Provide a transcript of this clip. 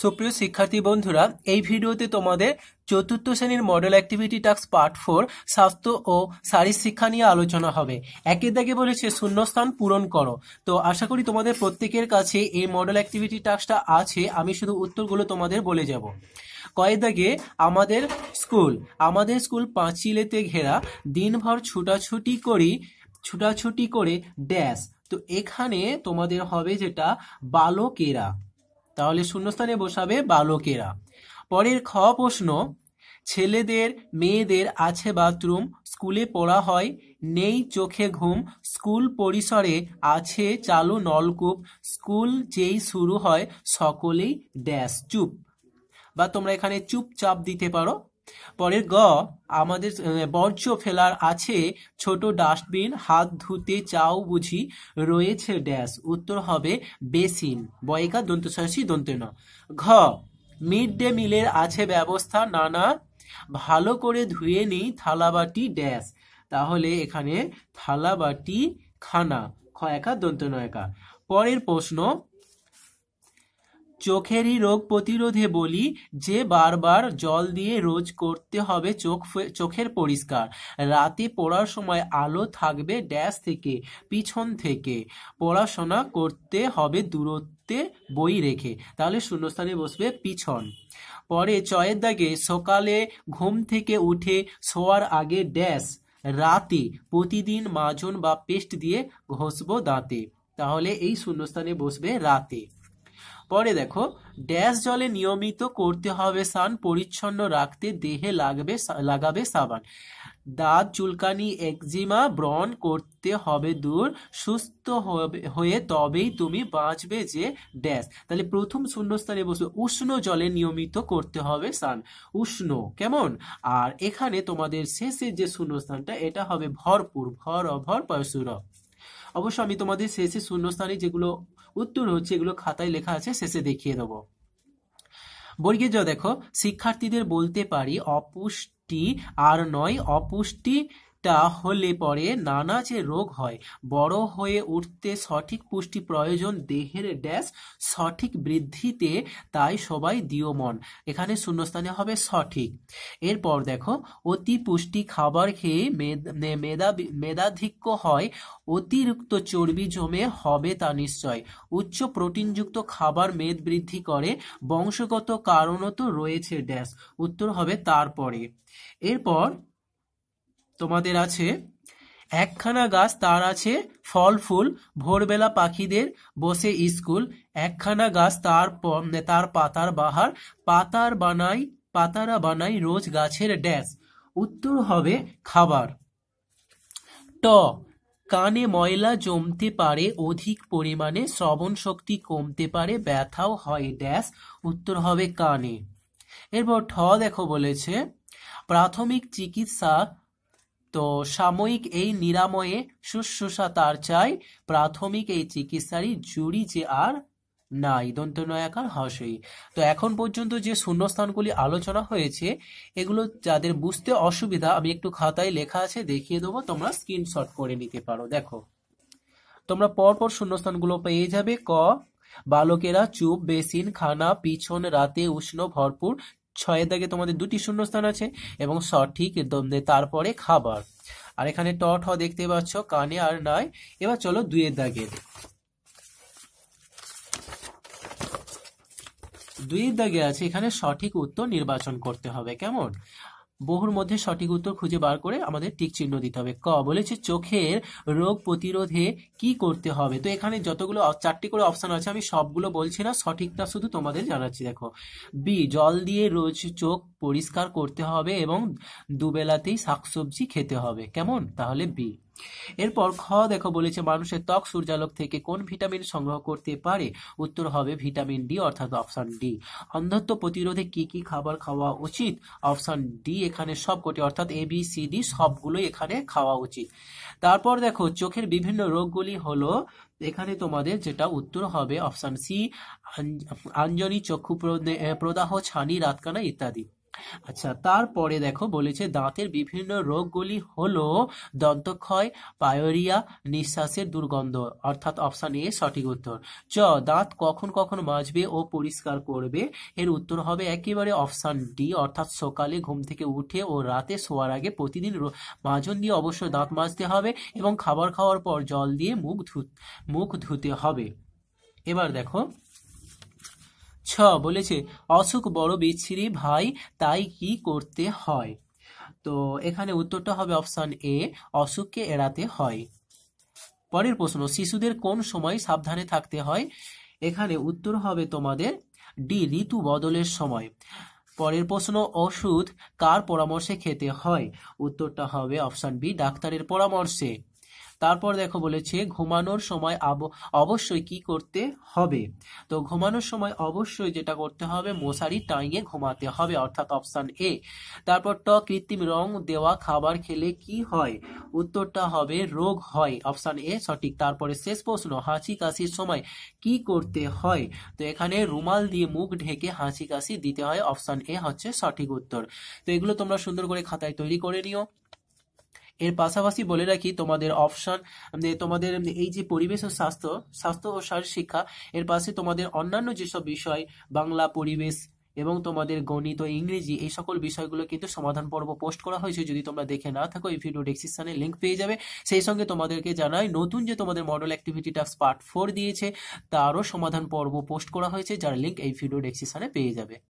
সুপ্রিয় শিক্ষার্থী বন্ধুরা এই ভিডিওতে তোমাদের চতুর্থ শ্রেণীর model activity task part four স্বাস্থ্য ও শারীর শিক্ষা নিয়ে আলোচনা হবে একে দাগে বলেছে শূন্যস্থান পূরণ করো তো আশা করি তোমাদের প্রত্যেকের কাছে এই মডেল অ্যাক্টিভিটি টাস্কটা আছে আমি শুধু উত্তরগুলো তোমাদের বলে যাব কয়েক দাগে আমাদের স্কুল আমাদের স্কুল পাঁচিলেতে ঘেরা দিনভর ছুটাছুটি করি ছুটাছুটি করে ড্যাশ তো এখানে তোমাদের হবে যেটা বালকেরা তাহলে শূন্যস্থানে বসাবে বালকেরা পরের খ প্রশ্ন ছেলেদের মেয়েদের আছে বাথরুম স্কুলে পড়া হয় নেই চোখে ঘুম স্কুল পরিসরে আছে চালু নলকূপ স্কুল যেই শুরু হয় সকলেই ড্যাশ চুপ বা তোমরা এখানে চুপচাপ দিতে পারো পরের গ আমাদের বর্জ্য ফেলার আছে ছোট ডাস্টবিন হাত ধুতে চাও বুঝি রয়েছে ড্যাশ উত্তর হবে বেসিন বয়কা দন্তশাসী দন্তেন ঘ মিড ডে মিলের আছে ব্যবস্থা নানা ভালো করে ধুয়ে নিই থালাবাটি ড্যাশ তাহলে এখানে থালাবাটি খানা খ একা দন্ত নয়কা পরের প্রশ্ন চোখেরই রোগ প্রতিরোধে বলি যে বারবার জল দিয়ে রোজ করতে হবে চোখ চোখের পরিষ্কার রাতে পড়ার সময় আলো থাকবে ড্যাশ থেকে পিছন থেকে পড়াশোনা করতে হবে দূরত্বে বই রেখে তাহলে শূন্যস্থানে বসবে পিছন পরে চয়ের দাগে সকালে ঘুম থেকে উঠে শোয়ার আগে ড্যাশ রাতে প্রতিদিন মাজন বা পেস্ট দিয়ে ঘষবো দাঁতে তাহলে এই শূন্যস্থানে বসবে রাতে পরে দেখো ড্যাশ জলে নিয়মিত করতে হবে স্নান পরিচ্ছন্ন রাখতে দেহে লাগবে লাগাবে সাবান দাঁত চুলকানি একজিমা ব্রণ করতে হবে দূর সুস্থ হয়ে তবেই তুমি বাঁচবে যে ড্যাশ তাহলে প্রথম শূন্যস্থানে বসবে উষ্ণ জলে নিয়মিত করতে হবে স্নান উষ্ণ কেমন আর এখানে তোমাদের শেষের যে শূন্যস্থানটা এটা হবে ভরপুর ভর অভর পয়সুর অবশ্য আমি তোমাদের শেষে শূন্যস্থানে যেগুলো উত্তর হচ্ছে এগুলো খাতায় লেখা আছে শেষে দেখিয়ে দেবো বর্গীয় দেখো শিক্ষার্থীদের বলতে পারি অপুষ্টি আর নয় অপুষ্টি একটা হলে পরে নানা যে রোগ হয় বড় হয়ে উঠতে সঠিক পুষ্টি প্রয়োজন দেহের ড্যাশ সঠিক বৃদ্ধিতে তাই সবাই মন এখানে শূন্যস্থানে হবে সঠিক এরপর দেখো অতি পুষ্টি খাবার খেয়ে মেদা মেধাধিক্য হয় অতিরিক্ত চর্বি জমে হবে তা নিশ্চয় উচ্চ প্রোটিনযুক্ত খাবার মেদ বৃদ্ধি করে বংশগত কারণও তো রয়েছে ড্যাশ উত্তর হবে তারপরে এরপর তোমাদের আছে একখানা গাছ তার আছে ফল ফুল ভোরবেলা পাখিদের বসে স্কুল একখানা গাছ তার তার পাতার বাহার পাতার বানাই পাতারা বানাই রোজ গাছের ড্যাশ উত্তর হবে খাবার ট কানে ময়লা জমতে পারে অধিক পরিমাণে শ্রবণ শক্তি কমতে পারে ব্যথাও হয় ড্যাশ উত্তর হবে কানে এরপর ঠ দেখো বলেছে প্রাথমিক চিকিৎসা তো সাময়িক এই নিরাময়ে শুশ্রূষা তার চাই প্রাথমিক এই চিকিৎসারই জুড়ি যে আর নাই দন্ত নয়াকার হাসই তো এখন পর্যন্ত যে শূন্যস্থানগুলি আলোচনা হয়েছে এগুলো যাদের বুঝতে অসুবিধা আমি একটু খাতায় লেখা আছে দেখিয়ে দেবো তোমরা স্ক্রিনশট করে নিতে পারো দেখো তোমরা পরপর শূন্যস্থানগুলো পেয়ে যাবে ক বালকেরা চুপ বেসিন খানা পিছন রাতে উষ্ণ ভরপুর ছয়ের দাগে তোমাদের দুটি শূন্যস্থান আছে এবং সঠিক তারপরে খাবার আর এখানে ট ঠ দেখতে পাচ্ছ কানে আর নয় এবার চলো দুইয়ের দাগে দুইয়ের দাগে আছে এখানে সঠিক উত্তর নির্বাচন করতে হবে কেমন বহুর মধ্যে সঠিক উত্তর খুঁজে বার করে আমাদের টিক চিহ্ন দিতে হবে ক বলেছে চোখের রোগ প্রতিরোধে কি করতে হবে তো এখানে যতগুলো চারটি করে অপশান আছে আমি সবগুলো বলছি না সঠিকটা শুধু তোমাদের জানাচ্ছি দেখো বি জল দিয়ে রোজ চোখ পরিষ্কার করতে হবে এবং দুবেলাতেই শাকসবজি খেতে হবে কেমন তাহলে বি এরপর খ দেখো বলেছে মানুষের ত্বক সূর্যালোক থেকে কোন ভিটামিন সংগ্রহ করতে পারে উত্তর হবে ভিটামিন ডি অর্থাৎ অপশন ডি অন্ধত্ব প্রতিরোধে কি কি খাবার খাওয়া উচিত অপশন ডি এখানে সবকটি অর্থাৎ এ বি সি ডি সবগুলোই এখানে খাওয়া উচিত তারপর দেখো চোখের বিভিন্ন রোগগুলি হলো এখানে তোমাদের যেটা উত্তর হবে অপশন সি আঞ্জনি চক্ষু প্রদাহ ছানি রাতকানা ইত্যাদি আচ্ছা তারপরে দেখো বলেছে দাঁতের বিভিন্ন রোগগুলি হলো দন্তক্ষয় পায়োরিয়া নিঃশ্বাসের দুর্গন্ধ অর্থাৎ অপশান এ সঠিক উত্তর চ দাঁত কখন কখন মাজবে ও পরিষ্কার করবে এর উত্তর হবে একেবারে অপশান ডি অর্থাৎ সকালে ঘুম থেকে উঠে ও রাতে শোয়ার আগে প্রতিদিন মাজন দিয়ে অবশ্যই দাঁত মাজতে হবে এবং খাবার খাওয়ার পর জল দিয়ে মুখ ধু মুখ ধুতে হবে এবার দেখো ছ বলেছে অসুখ বড় বিচ্ছিরি ভাই তাই কি করতে হয় তো এখানে উত্তরটা হবে অপশান এ অসুখকে এড়াতে হয় পরের প্রশ্ন শিশুদের কোন সময় সাবধানে থাকতে হয় এখানে উত্তর হবে তোমাদের ডি ঋতু বদলের সময় পরের প্রশ্ন ওষুধ কার পরামর্শে খেতে হয় উত্তরটা হবে অপশান বি ডাক্তারের পরামর্শে তারপর দেখো বলেছে ঘুমানোর সময় অবশ্যই কি করতে হবে তো ঘুমানোর সময় অবশ্যই যেটা করতে হবে মশারি টাঙিয়ে ঘুমাতে হবে অর্থাৎ অপশান এ তারপর ট কৃত্রিম রং দেওয়া খাবার খেলে কি হয় উত্তরটা হবে রোগ হয় অপশান এ সঠিক তারপরে শেষ প্রশ্ন হাঁচি কাশির সময় কি করতে হয় তো এখানে রুমাল দিয়ে মুখ ঢেকে হাঁচি কাশি দিতে হয় অপশান এ হচ্ছে সঠিক উত্তর তো এগুলো তোমরা সুন্দর করে খাতায় তৈরি করে নিও এর পাশাপাশি বলে রাখি তোমাদের অপশান মানে তোমাদের মানে এই যে পরিবেশ ও স্বাস্থ্য স্বাস্থ্য ও সার শিক্ষা এর পাশে তোমাদের অন্যান্য যেসব বিষয় বাংলা পরিবেশ এবং তোমাদের গণিত ও ইংরেজি এই সকল বিষয়গুলো কিন্তু সমাধান পর্ব পোস্ট করা হয়েছে যদি তোমরা দেখে না থাকো এই ভিডিও ডেসক্রিপশানে লিঙ্ক পেয়ে যাবে সেই সঙ্গে তোমাদেরকে জানাই নতুন যে তোমাদের model activity task part four দিয়েছে তারও সমাধান পর্ব পোস্ট করা হয়েছে যার লিঙ্ক এই ভিডিও ডেসক্রিপশানে পেয়ে যাবে